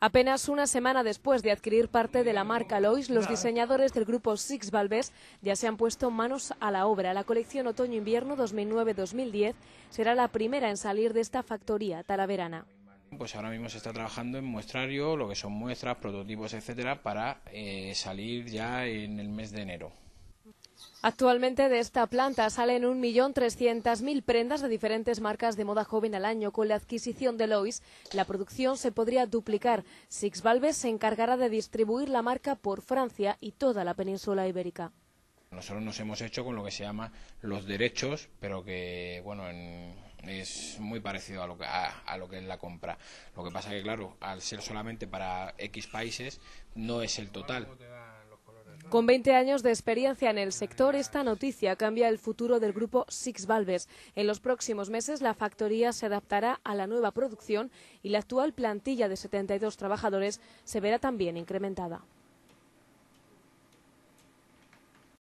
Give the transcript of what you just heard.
Apenas una semana después de adquirir parte de la marca Lois, los diseñadores del grupo Six Valves ya se han puesto manos a la obra. La colección Otoño-Invierno 2009-2010 será la primera en salir de esta factoría talaverana. Pues ahora mismo se está trabajando en muestrario, lo que son muestras, prototipos, etcétera, para eh, salir ya en el mes de enero. Actualmente de esta planta salen 1.300.000 prendas de diferentes marcas de moda joven al año. Con la adquisición de Lois, la producción se podría duplicar. Six Valves se encargará de distribuir la marca por Francia y toda la península ibérica. Nosotros nos hemos hecho con lo que se llama los derechos, pero que, bueno, es muy parecido a lo, que, a lo que es la compra. Lo que pasa que, claro, al ser solamente para X países, no es el total. Con 20 años de experiencia en el sector, esta noticia cambia el futuro del grupo Six Valves. En los próximos meses, la factoría se adaptará a la nueva producción y la actual plantilla de 72 trabajadores se verá también incrementada.